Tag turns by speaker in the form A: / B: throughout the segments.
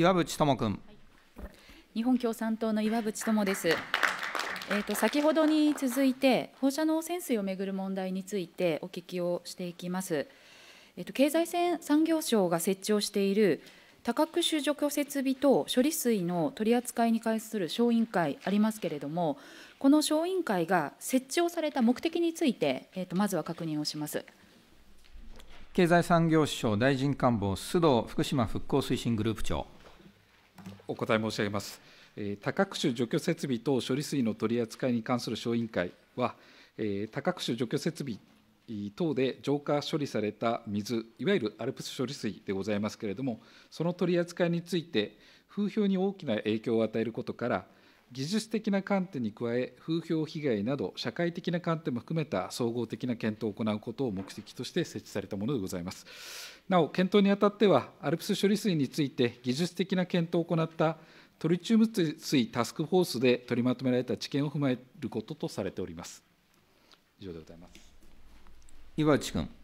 A: 岩渕智君。
B: 日本共産党の岩渕智です。えーと、先ほどに続いて、放射能潜水をめぐる問題についてお聞きをしていきます。えーと、経済産業省が設置をしている多角種除去設備等処理水の取り扱いに関する小委員会ありますけれども、この小委員会が設置をされた目的について、えーとまずは確認をします。
A: 経済産業省大臣官房須藤福島復興
C: 推進グループ長。お答え申し上げます。多角種除去設備等処理水の取り扱いに関する小委員会は、多角種除去設備等で浄化処理された水、いわゆる ALPS 処理水でございますけれども、その取り扱いについて、風評に大きな影響を与えることから、技術的な観点に加え、風評被害など、社会的な観点も含めた総合的な検討を行うことを目的として設置されたものでございます。なお、検討にあたっては、アルプス処理水について技術的な検討を行ったトリチウム水タスクフォースで取りまとめられた知見を踏まえることとされております。以上でございます。
B: 岩内君。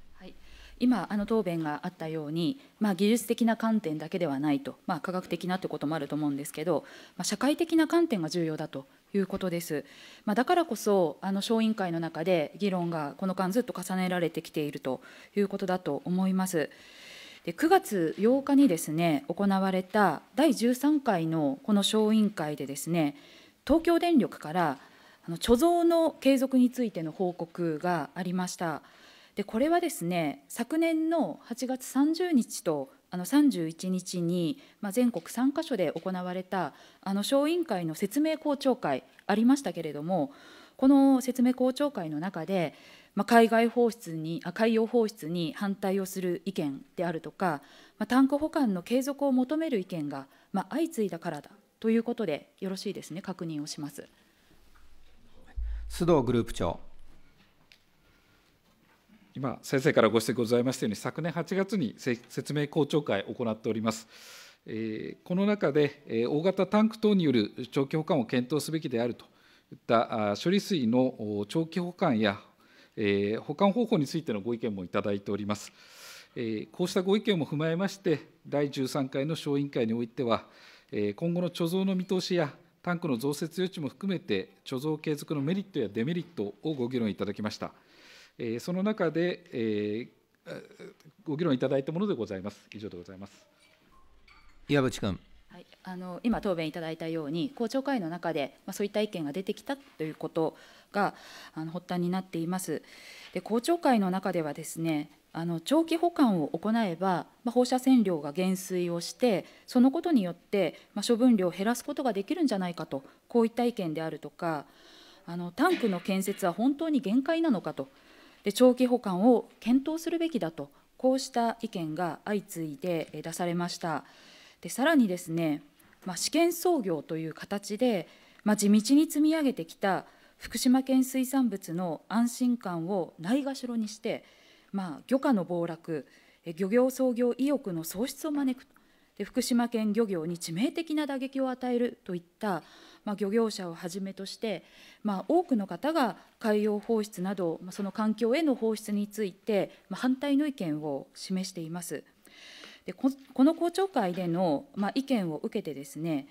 B: 今あの答弁があったように、まあ、技術的な観点だけではないと、まあ、科学的なということもあると思うんですけど、まあ、社会的な観点が重要だということです。まあ、だからこそあの小委員会の中で議論がこの間ずっと重ねられてきているということだと思います。で9月8日にですね行われた第13回のこの小委員会でですね東京電力からあの貯蔵の継続についての報告がありました。でこれはですね昨年の8月30日とあの31日に、まあ、全国3カ所で行われたあの小委員会の説明公聴会ありましたけれどもこの説明公聴会の中で、まあ、海外放出にあ海洋放出に反対をする意見であるとか、まあ、タンク保管の継続を求める意見が、まあ、相次いだからだということでよろしいですね確認をします
A: 須藤グループ長
C: 今、先生からご指摘ございましたように、昨年8月に説明公聴会を行っております。この中で、大型タンク等による長期保管を検討すべきであるといった処理水の長期保管や保管方法についてのご意見もいただいております。こうしたご意見も踏まえまして、第13回の小委員会においては、今後の貯蔵の見通しやタンクの増設余地も含めて、貯蔵継続のメリットやデメリットをご議論いただきました。えその中で、えご議論いただいたものでございます。以上でございます。
A: 岩渕君。
B: はい、あの今、答弁いただいたように、公聴会の中で、まあ、そういった意見が出てきたということがあの発端になっています。で公聴会の中ではですねあの長期保管を行えば、まあ、放射線量が減衰をしてそのことによって、まあ、処分量を減らすことができるんじゃないかとこういった意見であるとかあのタンクの建設は本当に限界なのかとで長期保管を検討するべきだと、こうした意見が相次いで出されました。でさらにですね、まあ、試験操業という形で、まあ、地道に積み上げてきた福島県水産物の安心感をないがしろにして、まあ、漁価の暴落、漁業操業意欲の喪失を招くで福島県漁業に致命的な打撃を与えるといった、まあ、漁業者をはじめとして、まあ、多くの方が海洋放出など、まあ、その環境への放出について、まあ、反対の意見を示しています。でこの公聴会での、まあ、意見を受けてですね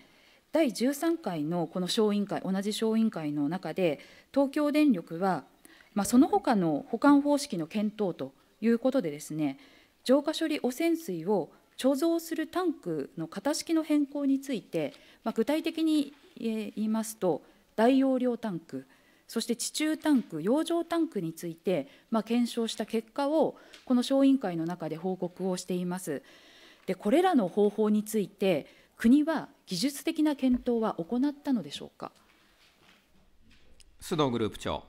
B: 第13回のこの小委員会同じ小委員会の中で東京電力は、まあ、その他の保管方式の検討ということでですね浄化処理汚染水を貯蔵するタンクの型式の変更について、まあ、具体的に言いますと大容量タンクそして地中タンク洋上タンクについて、まあ、検証した結果をこの小委員会の中で報告をしています。でこれらの方法について国は技術的な検討は行ったのでしょうか
A: 須藤グループ長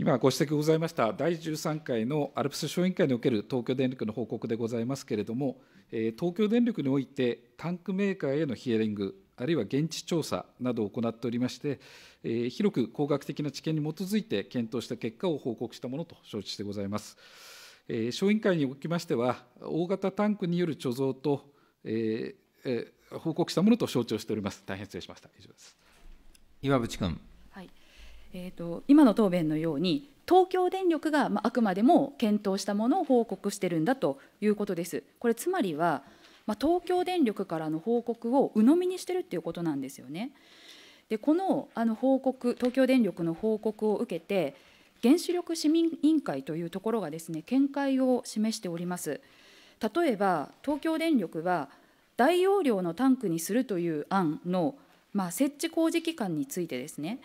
A: 今ご指
C: 摘ございました第13回の alps 小委員会における東京電力の報告でございますけれども、東京電力においてタンクメーカーへのヒアリング、あるいは現地調査などを行っておりまして、広く工学的な知見に基づいて検討した結果を報告したものと承知してございます。小委員会におきましては、大型タンクによる貯蔵と、えーえー、報告したものと承知をしております。大変失礼しました。
B: 以上です。岩渕君。えーと、今の答弁のように東京電力が、まあ、くまでも検討したものを報告してるんだということです。これつまりは、まあ、東京電力からの報告を鵜呑みにしてるっていうことなんですよね。でこのあの報告東京電力の報告を受けて原子力市民委員会というところがですね見解を示しております。例えば東京電力は大容量のタンクにするという案の、まあ、設置工事期間についてですね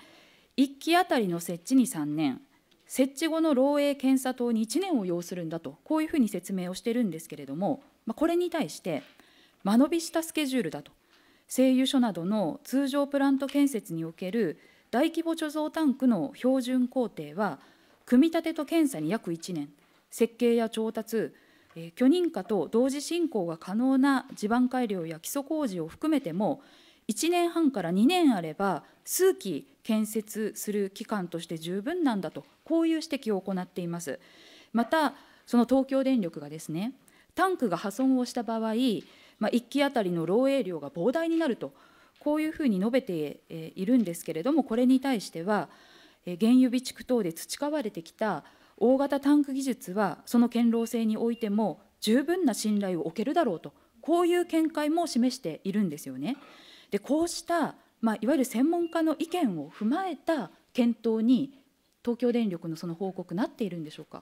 B: 1基当たりの設置に3年設置後の漏洩検査等に1年を要するんだとこういうふうに説明をしてるんですけれども、まあ、これに対して間延びしたスケジュールだと製油所などの通常プラント建設における大規模貯蔵タンクの標準工程は組み立てと検査に約1年設計や調達許認可と同時進行が可能な地盤改良や基礎工事を含めても1年半から2年あれば数期建設する期間として十分なんだとこういう指摘を行っています。またその東京電力がですねタンクが破損をした場合、まあ、1基当たりの漏洩量が膨大になるとこういうふうに述べているんですけれどもこれに対しては原油備蓄等で培われてきた大型タンク技術はその堅牢性においても十分な信頼を置けるだろうとこういう見解も示しているんですよね。でこうした、まあ、いわゆる専門家の意見を踏まえた検討に東京電力のその報告なっているんでしょうか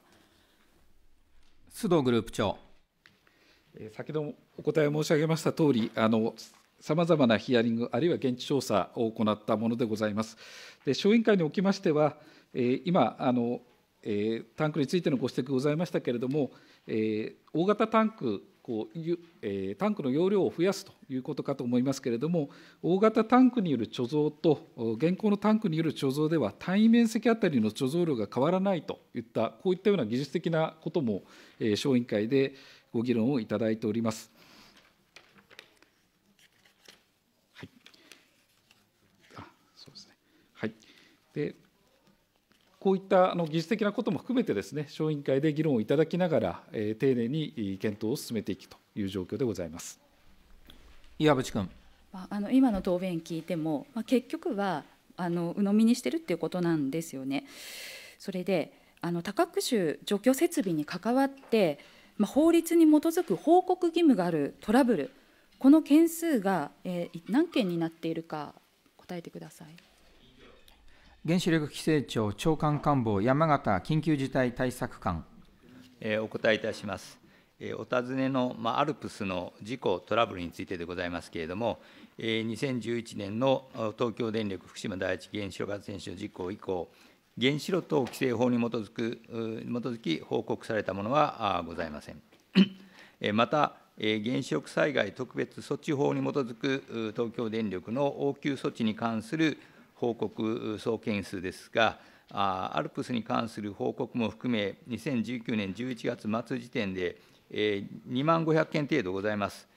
A: 須藤グループ長
C: 先ほどお答えを申し上げました通りありさまざまなヒアリングあるいは現地調査を行ったものでございます。で小委員会におきましては、えー、今あの、えー、タンクについてのご指摘ございましたけれども、えー、大型タンクこうえタンクの容量を増やすということかと思いますけれども、大型タンクによる貯蔵と、現行のタンクによる貯蔵では、単位面積あたりの貯蔵量が変わらないといった、こういったような技術的なことも、え小委員会でご議論をいただいております。はい、あそうですね、はいでこういったあの技術的なことも含めてですね、小委員会で議論をいただきながら、えー、丁寧に検討を進めていくという状況でございます。岩渕君。
B: あの今の答弁聞いても、まあ、結局はあの鵜呑みにしてるっていうことなんですよね。それであの多角種除去設備に関わって、まあ、法律に基づく報告義務があるトラブル、この件数が、えー、何件になっているか、答えてください。
A: 原子力規制庁長官官房山形緊急事態対策官。お答えいたします。お尋ねのアルプスの事故、トラブルについてでございますけれども、2011年の東京電力福島第一原子力発電所事故以降、原子炉等規制法に基づく基づき報告されたものはございません。また、原子力災害特別措置法に基づく東京電力の応急措置に関する報告総件数ですが、アルプスに関する報告も含め、2019年11月末時点で、2万500件程度ございます。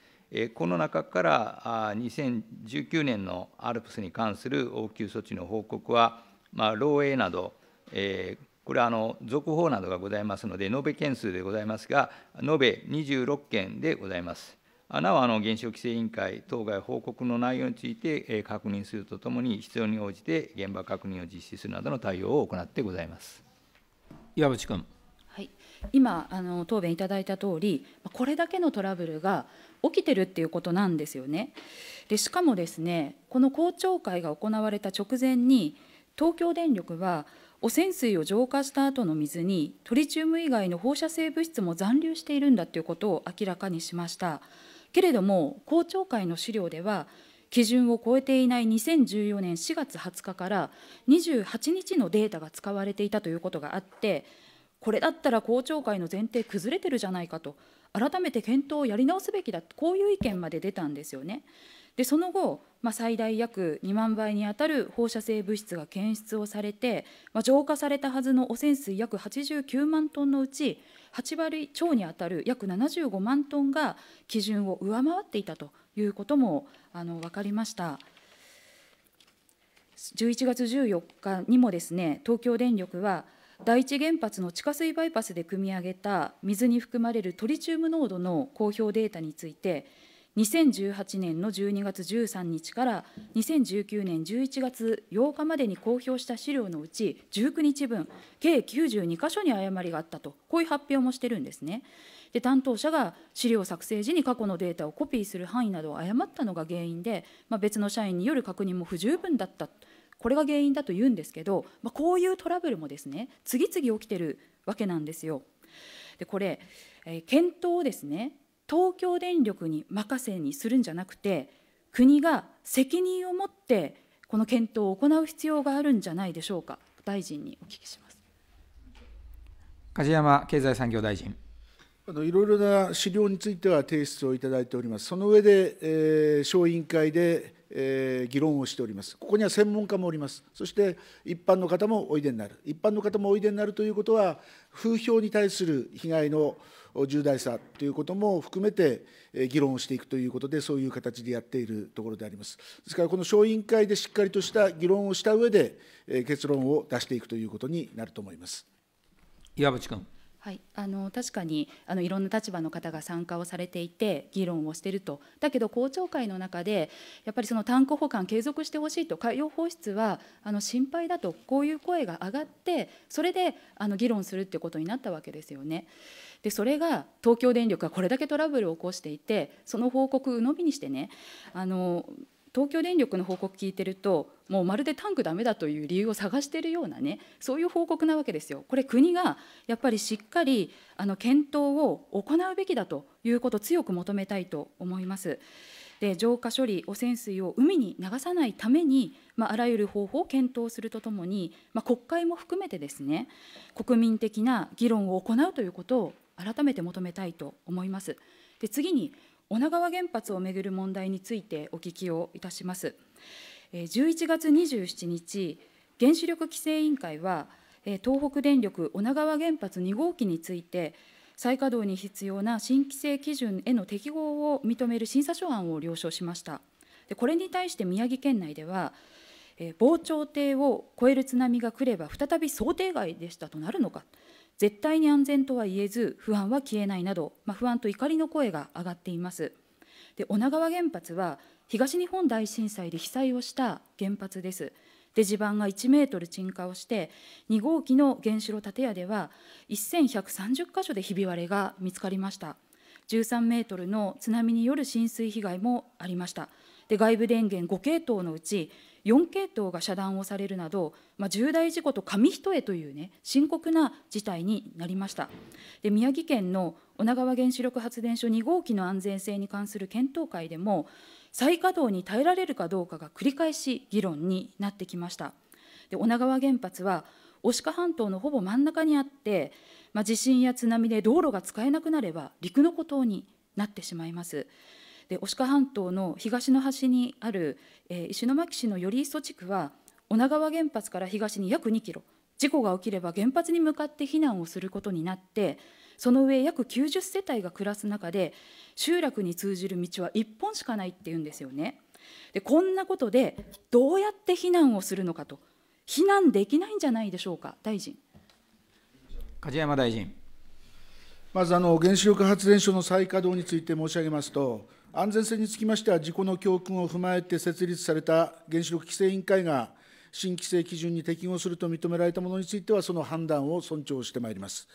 A: この中から2019年のアルプスに関する応急措置の報告は、まあ、漏洩など、これはあの続報などがございますので、延べ件数でございますが、延べ26件でございます。なお、あの原子力規制委員会当該報告の内容について確認するとともに、必要に応じて現場確認を実施するなどの対応を行ってございます岩渕君。
B: はい、今あの、答弁いただいた通り、これだけのトラブルが起きてるっていうことなんですよね。でしかもですね、この公聴会が行われた直前に、東京電力は、汚染水を浄化した後の水にトリチウム以外の放射性物質も残留しているんだということを明らかにしました。けれども公聴会の資料では基準を超えていない2014年4月20日から28日のデータが使われていたということがあってこれだったら公聴会の前提崩れてるじゃないかと改めて検討をやり直すべきだこういう意見まで出たんですよね。でその後、まあ、最大約2万倍にあたる放射性物質が検出をされて、まあ、浄化されたはずの汚染水約89万トンのうち8割超にあたる約75万トンが基準を上回っていたということもあの分かりました。11月14日にもですね東京電力は第一原発の地下水バイパスで汲み上げた水に含まれるトリチウム濃度の公表データについて2018年の12月13日から2019年11月8日までに公表した資料のうち19日分、計92箇所に誤りがあったと、こういう発表もしてるんですね。で担当者が資料作成時に過去のデータをコピーする範囲などを誤ったのが原因で、まあ、別の社員による確認も不十分だった、これが原因だと言うんですけど、まあ、こういうトラブルもですね、次々起きてるわけなんですよ。でこれ、えー、検討をですね東京電力に任せにするんじゃなくて、国が責任を持ってこの検討を行う必要があるんじゃないでしょうか。大臣にお聞きします。
D: 梶山経済産業大臣。あのいろいろな資料については提出をいただいております、その上で、えー、小委員会で、えー、議論をしております、ここには専門家もおります、そして一般の方もおいでになる、一般の方もおいでになるということは、風評に対する被害の重大さということも含めて議論をしていくということで、そういう形でやっているところであります。ですから、この小委員会でしっかりとした議論をした上で、結論を出していくということになると思います。岩渕君。
B: はい、あの確かにあのいろんな立場の方が参加をされていて議論をしているとだけど公聴会の中でやっぱりそのンク保管継続してほしいと海洋放出はあの心配だとこういう声が上がってそれであの議論するということになったわけですよね。でそれが東京電力がこれだけトラブルを起こしていてその報告うのみにしてねあの東京電力の報告聞いてるともうまるでタンクだめだという理由を探してるようなねそういう報告なわけですよ。これ国がやっぱりしっかりあの検討を行うべきだということを強く求めたいと思います。で浄化処理汚染水を海に流さないために、まあ、あらゆる方法を検討するとともに、まあ、国会も含めてですね国民的な議論を行うということを改めて求めたいと思います。で次に女川原発をめぐる問題についてお聞きをいたします。11月27日、原子力規制委員会は、東北電力女川原発2号機について、再稼働に必要な新規制基準への適合を認める審査書案を了承しました。でこれに対して宮城県内では、防潮堤を超える津波が来れば再び想定外でしたとなるのか絶対に安全とは言えず不安は消えないなど、まあ、不安と怒りの声が上がっていますで女川原発は東日本大震災で被災をした原発ですで地盤が1メートル沈下をして2号機の原子炉建屋では1130箇所でひび割れが見つかりました13メートルの津波による浸水被害もありましたで外部電源5系統のうち4系統が遮断をされるなど、まあ、重大事故と紙一重という、ね、深刻な事態になりましたで宮城県の女川原子力発電所2号機の安全性に関する検討会でも再稼働に耐えられるかどうかが繰り返し議論になってきましたで女川原発は牡鹿半島のほぼ真ん中にあって、まあ、地震や津波で道路が使えなくなれば陸の孤島になってしまいます。で牡鹿半島の東の端にある、えー、石巻市の寄磯地区は女川原発から東に約2キロ事故が起きれば原発に向かって避難をすることになってその上約90世帯が暮らす中で集落に通じる道は1本しかないっていうんですよね。でこんなことでどうやって避難をするのかと避難できないんじゃないでしょうか大臣
D: 梶山大臣まずあの原子力発電所の再稼働について申し上げますと安全性につきましては、事故の教訓を踏まえて設立された原子力規制委員会が、新規制基準に適合すると認められたものについては、その判断を尊重してまいります。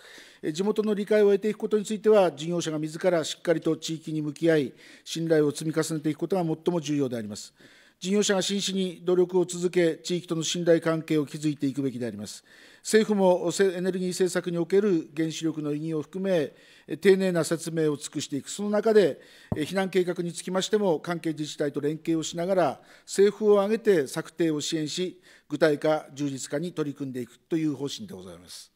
D: 地元の理解を得ていくことについては、事業者が自らしっかりと地域に向き合い、信頼を積み重ねていくことが最も重要であります。事業者が真摯に努力を続け、地域との信頼関係を築いていくべきであります。政府もエネルギー政策における原子力の意義を含め、丁寧な説明を尽くしていく、その中で、避難計画につきましても、関係自治体と連携をしながら、政府を挙げて策定を支援し、具体化、充実化に取り組んでいくという方針でございます。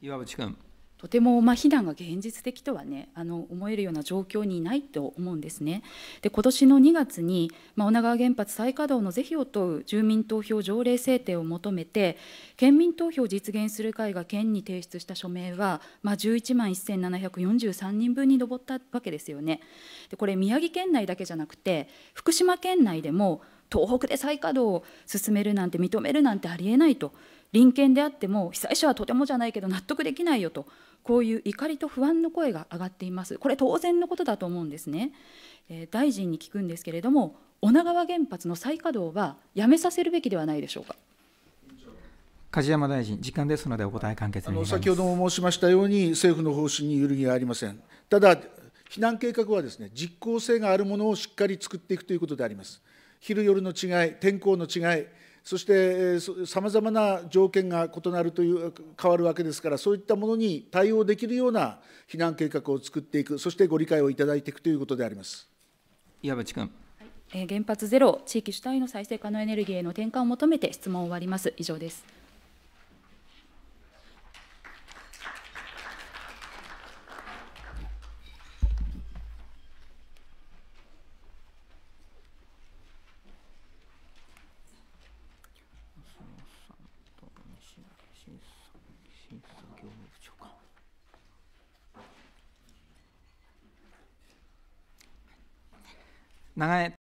A: 岩渕君。
B: とてもまあ避難が現実的とはねあの思えるような状況にいないと思うんですね。で今年の2月に、まあ、女川原発再稼働の是非を問う住民投票条例制定を求めて県民投票を実現する会が県に提出した署名は、まあ、11万1743人分に上ったわけですよね。でこれ宮城県内だけじゃなくて福島県内でも東北で再稼働を進めるなんて認めるなんてありえないと。隣県であっても被災者はとてもじゃないけど納得できないよとこういう怒りと不安の声が上がっています。これ当然のことだと思うんですね。えー、大臣に聞くんですけれども、女川原発の再稼働はやめさせるべきではないでしょうか。
D: 梶山大臣、時間ですのでお答え簡潔に先ほども申しましたように、政府の方針に揺るぎはありません。ただ、避難計画はですね、実効性があるものをしっかり作っていくということであります。昼夜の違い、天候の違い、そしてさまざまな条件が異なるという変わるわけですからそういったものに対応できるような避難計画を作っていくそしてご理解をいただいていくということであります
A: 岩渕君。
B: 原発ゼロ、地域主体の再生可能エネルギーへの転換を求めて質問を終わります。以上です。
A: 長